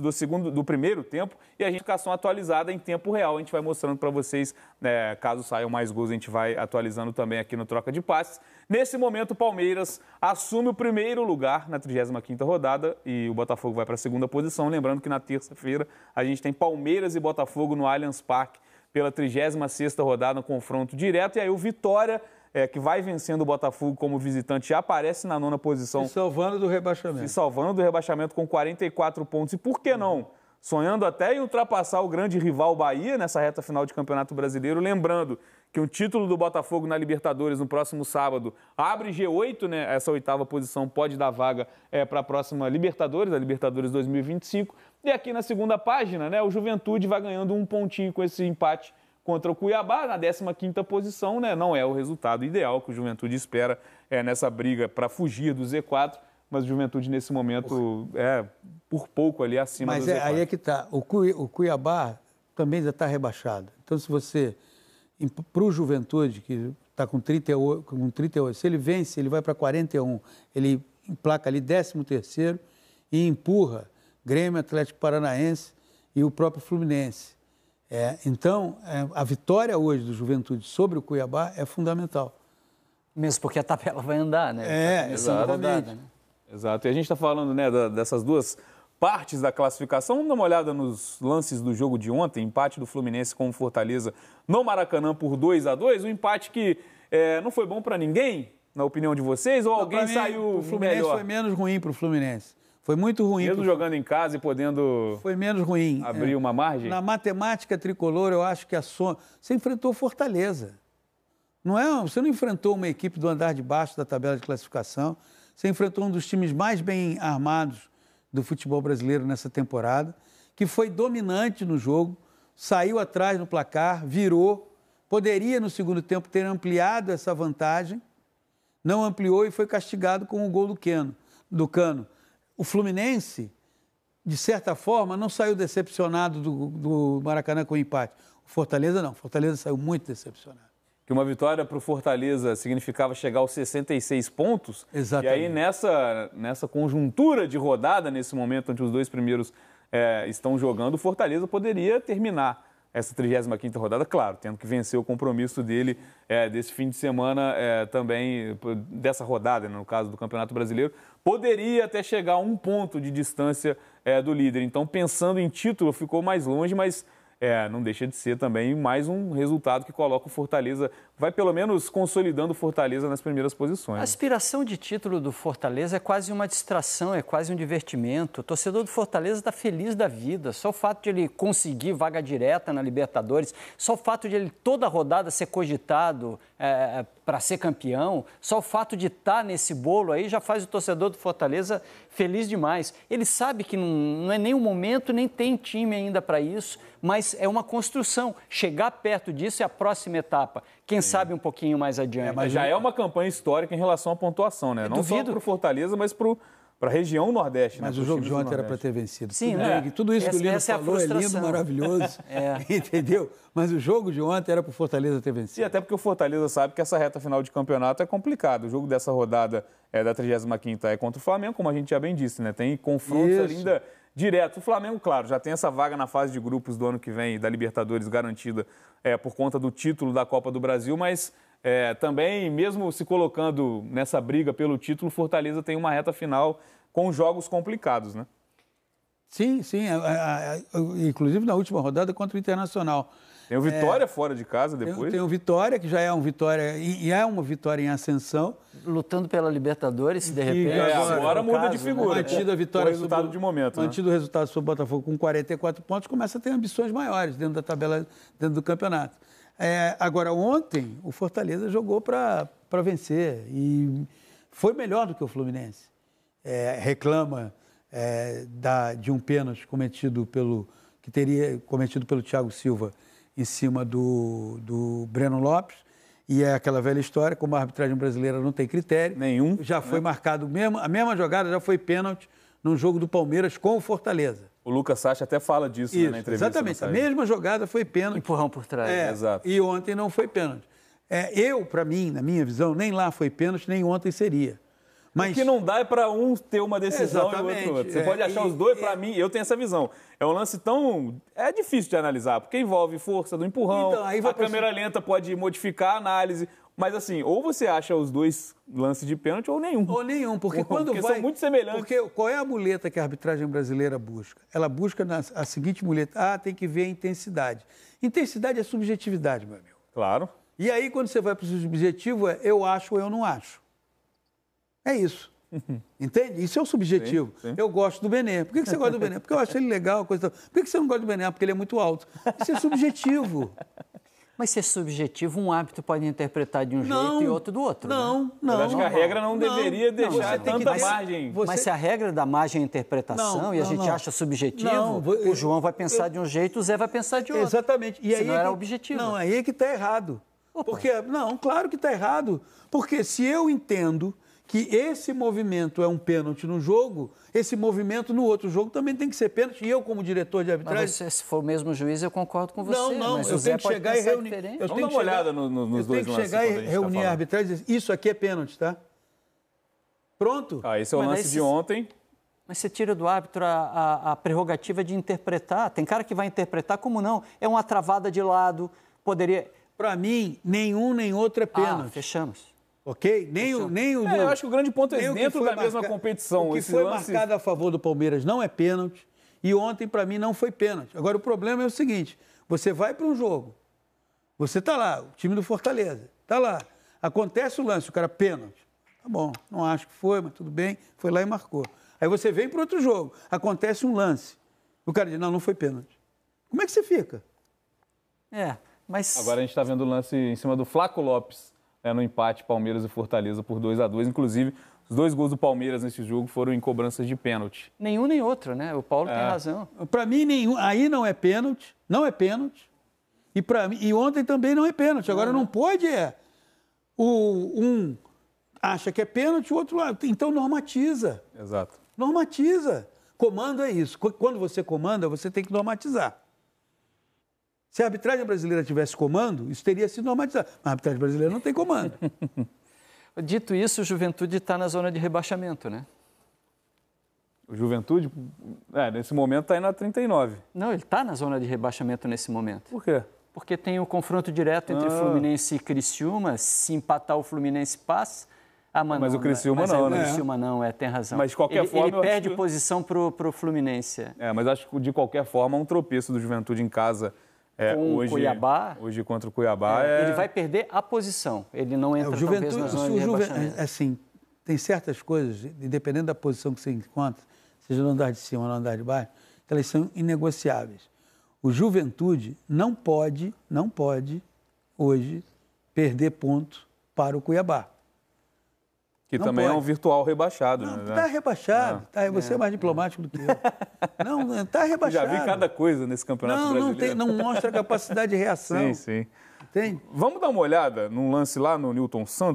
do segundo, do primeiro tempo e a gente ficação atualizada em tempo real. A gente vai mostrando para vocês, né, caso saiam mais gols, a gente vai atualizando também aqui no troca de passes. Nesse momento, o Palmeiras assume o primeiro lugar na 35 rodada e o Botafogo vai para a segunda posição, lembrando que na terça-feira a gente tem Palmeiras e Botafogo no Allianz Parque pela 36 rodada, um confronto direto e aí o Vitória é, que vai vencendo o Botafogo como visitante e aparece na nona posição. Se salvando do rebaixamento. Se salvando do rebaixamento com 44 pontos. E por que não? Sonhando até em ultrapassar o grande rival Bahia nessa reta final de Campeonato Brasileiro. Lembrando que um título do Botafogo na Libertadores no próximo sábado abre G8, né? Essa oitava posição pode dar vaga é, para a próxima Libertadores, a Libertadores 2025. E aqui na segunda página, né? O Juventude vai ganhando um pontinho com esse empate contra o Cuiabá, na 15ª posição, né? não é o resultado ideal que o Juventude espera é, nessa briga para fugir do Z4, mas o Juventude nesse momento é por pouco ali acima mas do é, Z4. Mas aí é que está, o, Cui, o Cuiabá também já está rebaixado, então se você, para o Juventude, que está com 38, com 38, se ele vence, ele vai para 41, ele emplaca ali 13º e empurra Grêmio, Atlético Paranaense e o próprio Fluminense. É, então, é, a vitória hoje do Juventude sobre o Cuiabá é fundamental. Mesmo porque a tabela vai andar, né? É, exatamente. Né? Exato. E a gente está falando né, da, dessas duas partes da classificação. Vamos dar uma olhada nos lances do jogo de ontem. Empate do Fluminense com o Fortaleza no Maracanã por 2 a 2 Um empate que é, não foi bom para ninguém, na opinião de vocês? Ou não, alguém mim, saiu O Fluminense melhor? foi menos ruim para o Fluminense. Foi muito ruim. Mesmo pro... jogando em casa e podendo. Foi menos ruim. Abrir é. uma margem? Na matemática tricolor, eu acho que a Soma. Você enfrentou Fortaleza. Não é, você não enfrentou uma equipe do andar de baixo da tabela de classificação. Você enfrentou um dos times mais bem armados do futebol brasileiro nessa temporada, que foi dominante no jogo, saiu atrás no placar, virou, poderia no segundo tempo ter ampliado essa vantagem, não ampliou e foi castigado com o gol do Keno, do Cano o Fluminense, de certa forma, não saiu decepcionado do, do Maracanã com o empate. O Fortaleza não. O Fortaleza saiu muito decepcionado. Que uma vitória para o Fortaleza significava chegar aos 66 pontos. Exatamente. E aí, nessa, nessa conjuntura de rodada, nesse momento onde os dois primeiros é, estão jogando, o Fortaleza poderia terminar essa 35 rodada, claro, tendo que vencer o compromisso dele é, desse fim de semana é, também, dessa rodada, né, no caso do Campeonato Brasileiro, poderia até chegar a um ponto de distância é, do líder. Então, pensando em título, ficou mais longe, mas é, não deixa de ser também mais um resultado que coloca o Fortaleza vai pelo menos consolidando o Fortaleza nas primeiras posições. A aspiração de título do Fortaleza é quase uma distração, é quase um divertimento. O torcedor do Fortaleza está feliz da vida. Só o fato de ele conseguir vaga direta na Libertadores, só o fato de ele toda rodada ser cogitado é, para ser campeão, só o fato de estar tá nesse bolo aí já faz o torcedor do Fortaleza feliz demais. Ele sabe que não, não é nem o momento, nem tem time ainda para isso, mas é uma construção. Chegar perto disso é a próxima etapa. Quem é. sabe um pouquinho mais adiante. É, mas já é uma campanha histórica em relação à pontuação, né? Eu Não duvido. só para o Fortaleza, mas para para a região Nordeste. Né? Mas né, o jogo de ontem era para ter vencido. Sim, tudo, né? tudo isso essa, que o Lino é falou é, é, lindo, maravilhoso, é. entendeu? Mas o jogo de ontem era para o Fortaleza ter vencido. E até porque o Fortaleza sabe que essa reta final de campeonato é complicado. O jogo dessa rodada é da 35ª é contra o Flamengo, como a gente já bem disse, né? Tem confrontos isso. ainda direto. O Flamengo, claro, já tem essa vaga na fase de grupos do ano que vem da Libertadores garantida é, por conta do título da Copa do Brasil, mas é, também, mesmo se colocando nessa briga pelo título, Fortaleza tem uma reta final com jogos complicados, né? Sim, sim. É, é, é, inclusive na última rodada contra o Internacional. Tem o Vitória é, fora de casa depois? Tem o Vitória, que já é um Vitória, e, e é uma vitória em ascensão. Lutando pela Libertadores, de repente. E é, agora, agora muda de né? figura. Né? Mantido a vitória. O resultado sobre, de momento. Né? Mantido né? o resultado sobre o Botafogo com 44 pontos, começa a ter ambições maiores dentro da tabela, dentro do campeonato. É, agora, ontem, o Fortaleza jogou para vencer e foi melhor do que o Fluminense. É, reclama é, da, de um pênalti cometido pelo que teria cometido pelo Thiago Silva em cima do, do Breno Lopes. E é aquela velha história, como a arbitragem brasileira não tem critério. Nenhum. Já né? foi né? marcado, mesmo, a mesma jogada já foi pênalti num jogo do Palmeiras com o Fortaleza. O Lucas Sacha até fala disso Isso, né, na entrevista. Exatamente. A mesma jogada foi pênalti. Empurrão por trás. É, né? Exato. E ontem não foi pênalti. É, eu, para mim, na minha visão, nem lá foi pênalti, nem ontem seria. Mas... O que não dá é para um ter uma decisão Exatamente. e o outro Você é, pode achar e, os dois, é... para mim, eu tenho essa visão. É um lance tão. É difícil de analisar, porque envolve força do empurrão, então, a câmera lenta pode modificar a análise. Mas assim, ou você acha os dois lances de pênalti ou nenhum. Ou nenhum, porque quando porque vai... são muito semelhantes. Porque qual é a muleta que a arbitragem brasileira busca? Ela busca na, a seguinte muleta: ah, tem que ver a intensidade. Intensidade é subjetividade, meu amigo. Claro. E aí, quando você vai para o subjetivo, é eu acho ou eu não acho. É isso. Entende? Isso é o subjetivo. Sim, sim. Eu gosto do Benê. Por que, que você gosta do Benê? Porque eu acho ele legal. Coisa... Por que, que você não gosta do Benê? Ah, porque ele é muito alto. Isso é subjetivo. Mas se é subjetivo, um hábito pode interpretar de um não, jeito e outro do outro. Né? Não, né? não. Eu acho que a regra não, não deveria deixar tem tanta ter, margem. Você... Mas se a regra é da margem é interpretação não, e a gente acha subjetivo, o João vai pensar eu, de um jeito, o Zé vai pensar de outro. Exatamente. E aí não é era que, objetivo. Não, aí é que está errado. Opa. Porque, não, claro que está errado. Porque se eu entendo que esse movimento é um pênalti no jogo, esse movimento no outro jogo também tem que ser pênalti. E eu, como diretor de arbitragem. Mas se for o mesmo juiz, eu concordo com você. Não, não, eu tenho que chegar e tá reunir. Eu tenho dar uma olhada nos eu lances. Eu tenho que chegar e reunir tá a arbitragem e dizer: isso aqui é pênalti, tá? Pronto. Ah, esse é o Mas lance de ontem. Mas você tira do árbitro a, a, a prerrogativa de interpretar. Tem cara que vai interpretar, como não? É uma travada de lado, poderia. Para mim, nenhum nem outro é ah, pênalti. Ah, fechamos. Ok? Nem o, nem o, é, eu acho que o grande ponto é dentro da marca... mesma competição. O que foi lance... marcado a favor do Palmeiras não é pênalti. E ontem, para mim, não foi pênalti. Agora, o problema é o seguinte: você vai para um jogo, você está lá, o time do Fortaleza, está lá. Acontece o lance, o cara pênalti. Tá bom, não acho que foi, mas tudo bem, foi lá e marcou. Aí você vem para outro jogo, acontece um lance. O cara diz: não, não foi pênalti. Como é que você fica? É, mas. Agora a gente está vendo o lance em cima do Flaco Lopes né, no empate Palmeiras e Fortaleza por 2 a 2 Inclusive, os dois gols do Palmeiras nesse jogo foram em cobranças de pênalti. Nenhum nem outro, né? O Paulo é. tem razão. Para mim, nenhum. Aí não é pênalti, não é pênalti. E, mim, e ontem também não é pênalti. Agora não né? pode é. O, um acha que é pênalti, o outro lado. Então normatiza. Exato. Normatiza. Comando é isso. Quando você comanda, você tem que normatizar. Se a arbitragem brasileira tivesse comando, isso teria sido normalizado. Mas a arbitragem brasileira não tem comando. Dito isso, o Juventude está na zona de rebaixamento, né? O Juventude, é, nesse momento, está indo na 39. Não, ele está na zona de rebaixamento nesse momento. Por quê? Porque tem o um confronto direto entre ah. Fluminense e Criciúma. Se empatar o Fluminense passa. Ah, mas, mas não, o Criciúma mas não, né? O Criciúma não, é, tem razão. Mas de qualquer ele, forma. Ele perde que... posição para o Fluminense. É, mas acho que de qualquer forma, é um tropeço do Juventude em casa é, com hoje, o Cuiabá. Hoje contra o Cuiabá. É, é... Ele vai perder a posição. Ele não entra é, o Juventude, talvez, na zona o é, Assim, tem certas coisas, dependendo da posição que você encontra, seja no andar de cima ou no andar de baixo, que elas são inegociáveis. O Juventude não pode, não pode, hoje, perder ponto para o Cuiabá. Que não também pode. é um virtual rebaixado. Não, né? Tá rebaixado. Tá, você é. mais diplomático do que eu. Não, tá rebaixado. Já vi cada coisa nesse campeonato não, brasileiro. Não, tem, não mostra capacidade de reação. Sim, sim. Tem. Vamos dar uma olhada num lance lá no Newton Santos.